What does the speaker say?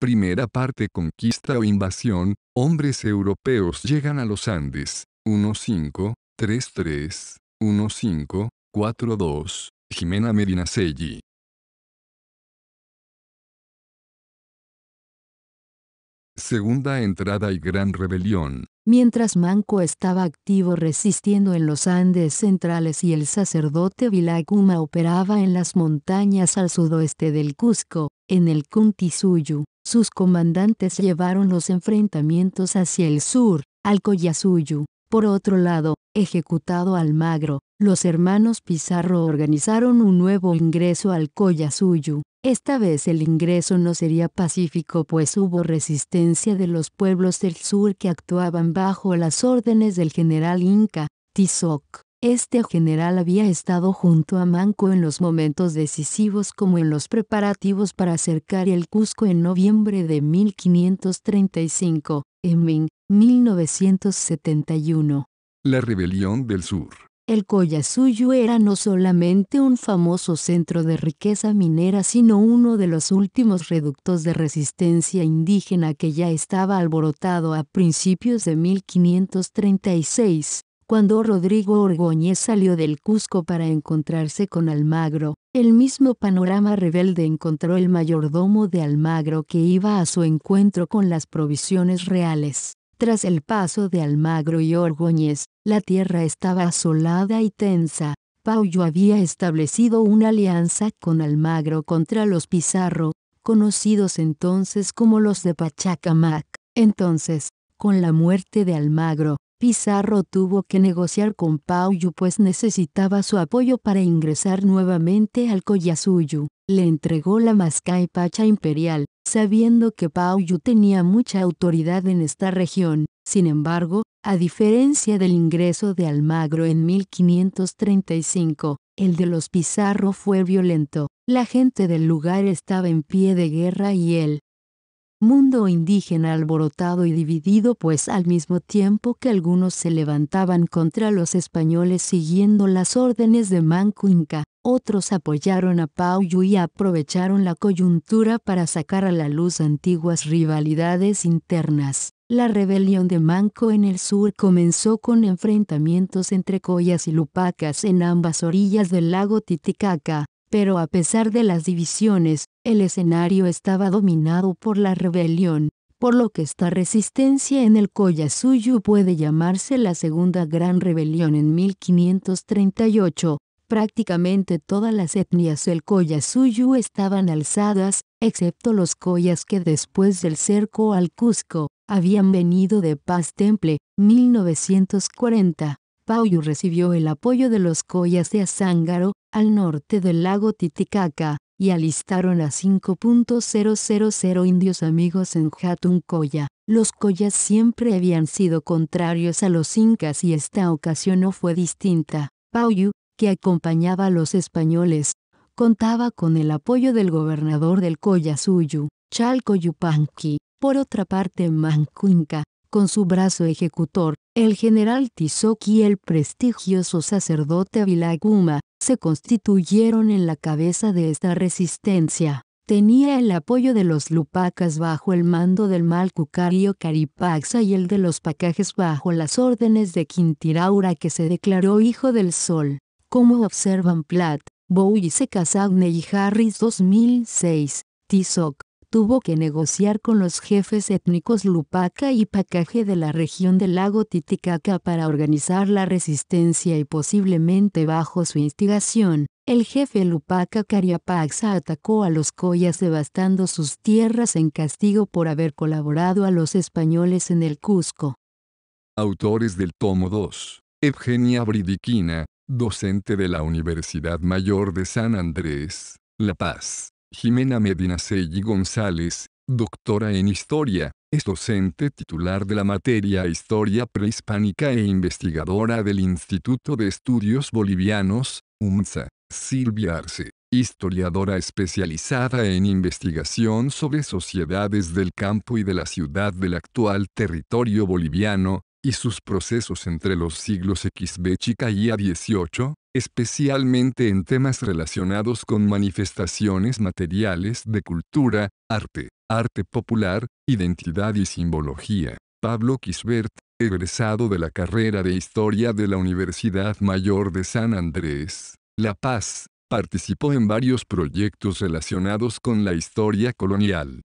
Primera parte Conquista o invasión, hombres europeos llegan a los Andes. 1533 1542 3 3 1 Jimena Segunda entrada y gran rebelión. Mientras Manco estaba activo resistiendo en los Andes centrales y el sacerdote Vilaguma operaba en las montañas al sudoeste del Cusco, en el Cuntisuyu, sus comandantes llevaron los enfrentamientos hacia el sur, al Coyasuyu. Por otro lado, ejecutado Almagro, los hermanos Pizarro organizaron un nuevo ingreso al Coyasuyu. Esta vez el ingreso no sería pacífico pues hubo resistencia de los pueblos del sur que actuaban bajo las órdenes del general Inca, Tizoc. Este general había estado junto a Manco en los momentos decisivos como en los preparativos para acercar el Cusco en noviembre de 1535, en 1971. La rebelión del sur. El Coyasuyu era no solamente un famoso centro de riqueza minera, sino uno de los últimos reductos de resistencia indígena que ya estaba alborotado a principios de 1536, cuando Rodrigo Orgoñez salió del Cusco para encontrarse con Almagro, el mismo panorama rebelde encontró el mayordomo de Almagro que iba a su encuentro con las provisiones reales. Tras el paso de Almagro y Orgoñez, la tierra estaba asolada y tensa. Pauyo había establecido una alianza con Almagro contra los Pizarro, conocidos entonces como los de Pachacamac. Entonces, con la muerte de Almagro, Pizarro tuvo que negociar con Pauyu pues necesitaba su apoyo para ingresar nuevamente al Collasuyu. Le entregó la Mascay Pacha Imperial, sabiendo que Pauyu tenía mucha autoridad en esta región. Sin embargo, a diferencia del ingreso de Almagro en 1535, el de los Pizarro fue violento. La gente del lugar estaba en pie de guerra y él, mundo indígena alborotado y dividido, pues al mismo tiempo que algunos se levantaban contra los españoles siguiendo las órdenes de Manco Inca, otros apoyaron a Yu y aprovecharon la coyuntura para sacar a la luz antiguas rivalidades internas. La rebelión de Manco en el sur comenzó con enfrentamientos entre Coyas y Lupacas en ambas orillas del lago Titicaca, pero a pesar de las divisiones, el escenario estaba dominado por la rebelión, por lo que esta resistencia en el Koyasuyu puede llamarse la Segunda Gran Rebelión en 1538. Prácticamente todas las etnias del Koyasuyu estaban alzadas, excepto los Koyas que después del cerco al Cusco, habían venido de Paz Temple, 1940. Pauyu recibió el apoyo de los Coyas de Azángaro, al norte del lago Titicaca, y alistaron a 5.000 indios amigos en Hatuncoya. Los Coyas siempre habían sido contrarios a los incas y esta ocasión no fue distinta. Pauyu, que acompañaba a los españoles, contaba con el apoyo del gobernador del Coyasuyu, Chalco Yupanqui. Por otra parte, Mancuinca, con su brazo ejecutor, el general Tizoc y el prestigioso sacerdote Vilaguma, se constituyeron en la cabeza de esta resistencia. Tenía el apoyo de los Lupacas bajo el mando del Malcucario Caripaxa y el de los Pacajes bajo las órdenes de Quintiraura que se declaró hijo del sol. Como observan Platt, Bowie casagne y Harris 2006, Tizoc, tuvo que negociar con los jefes étnicos Lupaca y Pacaje de la región del lago Titicaca para organizar la resistencia y posiblemente bajo su instigación, el jefe Lupaca Cariapaxa atacó a los Coyas devastando sus tierras en castigo por haber colaborado a los españoles en el Cusco. Autores del tomo 2. Evgenia Bridiquina, docente de la Universidad Mayor de San Andrés, La Paz. Jimena Medina Selli González, doctora en Historia, es docente titular de la materia Historia Prehispánica e investigadora del Instituto de Estudios Bolivianos, (UNSA). Silvia Arce, historiadora especializada en investigación sobre sociedades del campo y de la ciudad del actual territorio boliviano, y sus procesos entre los siglos XB y a especialmente en temas relacionados con manifestaciones materiales de cultura, arte, arte popular, identidad y simbología. Pablo Quisbert, egresado de la carrera de Historia de la Universidad Mayor de San Andrés, La Paz, participó en varios proyectos relacionados con la historia colonial